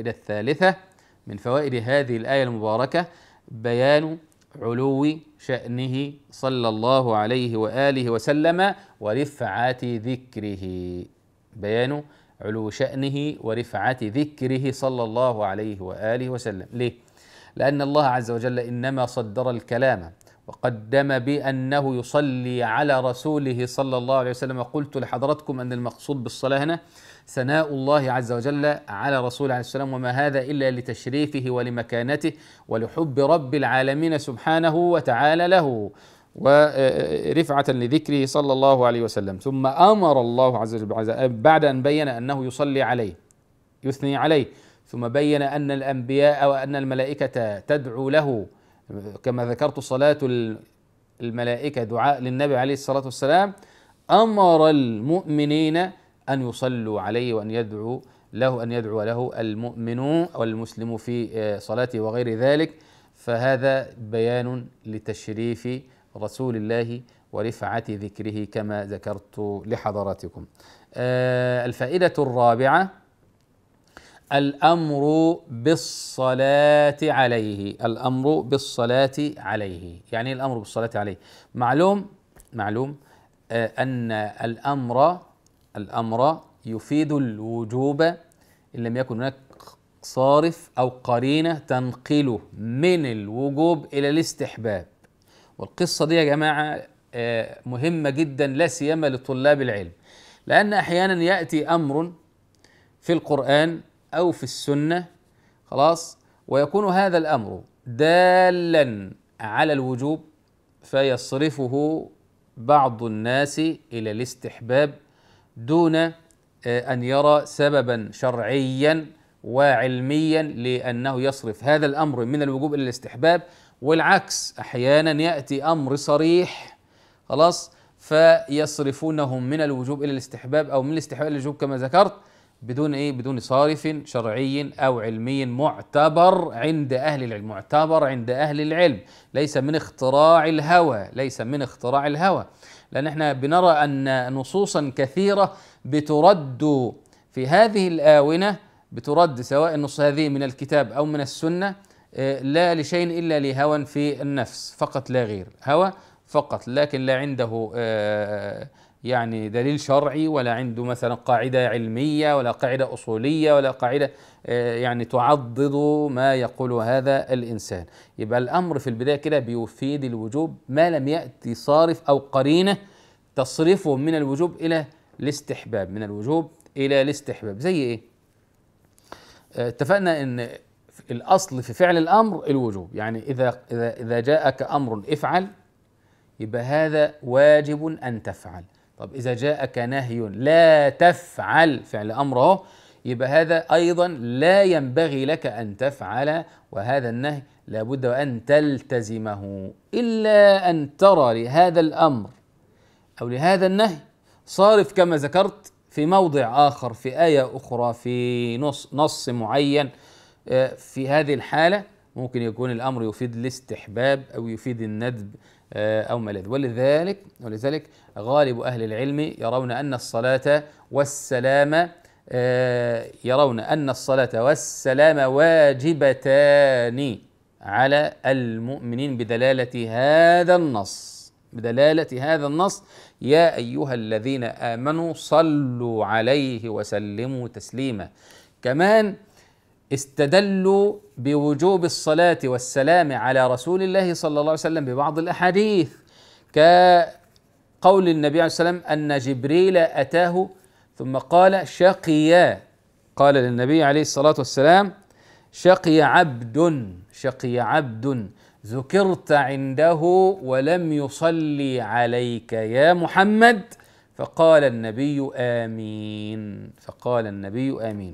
الفائدة الثالثة من فوائد هذه الآية المباركة بيان علو شأنه صلى الله عليه وآله وسلم ورفعة ذكره بيان علو شأنه ورفعة ذكره صلى الله عليه وآله وسلم ليه؟ لأن الله عز وجل إنما صدر الكلام وقدم بأنه يصلي على رسوله صلى الله عليه وسلم وقلت لحضراتكم أن المقصود بالصلاة هنا ثناء الله عز وجل على رسوله عليه السلام وما هذا إلا لتشريفه ولمكانته ولحب رب العالمين سبحانه وتعالى له ورفعة لذكره صلى الله عليه وسلم ثم أمر الله عز وجل بعد أن بين أنه يصلي عليه يثني عليه ثم بين أن الأنبياء وأن الملائكة تدعو له كما ذكرت صلاة الملائكة دعاء للنبي عليه الصلاة والسلام أمر المؤمنين أن يصلوا عليه وأن يدعوا له أن يدعو له المؤمن والمسلم في آه، صلاته وغير ذلك فهذا بيان لتشريف رسول الله ورفعة ذكره كما ذكرت لحضراتكم. آه، الفائدة الرابعة الامر بالصلاه عليه الامر بالصلاه عليه يعني ايه الامر بالصلاه عليه معلوم معلوم آه، ان الامر الامر يفيد الوجوب ان لم يكن هناك صارف او قرينه تنقله من الوجوب الى الاستحباب والقصه دي يا جماعه آه، مهمه جدا لا سيما لطلاب العلم لان احيانا ياتي امر في القران أو في السنة خلاص ويكون هذا الأمر دالا على الوجوب فيصرفه بعض الناس إلى الاستحباب دون آه، أن يرى سببا شرعيا وعلميا لأنه يصرف هذا الأمر من الوجوب إلى الاستحباب والعكس أحيانا يأتي أمر صريح خلاص فيصرفونهم من الوجوب إلى الاستحباب أو من الاستحباب إلى الوجوب كما ذكرت بدون ايه بدون صارف شرعي او علمي معتبر عند اهل العلم معتبر عند اهل العلم ليس من اختراع الهوى ليس من اختراع الهوى لان احنا بنرى ان نصوصا كثيره بترد في هذه الاونه بترد سواء النص هذه من الكتاب او من السنه آه، لا لشيء الا لهوى في النفس فقط لا غير هوى فقط لكن لا عنده آه، يعني دليل شرعي ولا عنده مثلا قاعده علميه ولا قاعده اصوليه ولا قاعده آه، يعني تعضد ما يقول هذا الانسان يبقى الامر في البدايه كده بيفيد الوجوب ما لم ياتي صارف او قرينه تصرفه من الوجوب الى الاستحباب من الوجوب الى الاستحباب زي ايه آه، اتفقنا ان الاصل في فعل الامر الوجوب يعني اذا اذا اذا جاءك امر افعل يبقى هذا واجب ان تفعل طب إذا جاءك نهي لا تفعل فعل أمر أهو يبقى هذا أيضا لا ينبغي لك أن تفعل وهذا النهي لابد وأن تلتزمه إلا أن ترى لهذا الأمر أو لهذا النهي صارف كما ذكرت في موضع آخر في آية أخرى في نص, نص معين آه، في هذه الحالة ممكن يكون الامر يفيد الاستحباب او يفيد الندب آه، او ما ولذلك ولذلك غالب اهل العلم يرون ان الصلاه والسلام آه، يرون ان الصلاه والسلام واجبتان على المؤمنين بدلاله هذا النص بدلاله هذا النص يا ايها الذين امنوا صلوا عليه وسلموا تسليما كمان استدلوا بوجوب الصلاة والسلام على رسول الله صلى الله عليه وسلم ببعض الأحاديث كقول النبي عليه السلام أن جبريل أتاه ثم قال شقيا قال للنبي عليه الصلاة والسلام شقي عبد شقي عبد ذكرت عنده ولم يصلي عليك يا محمد فقال النبي آمين فقال النبي آمين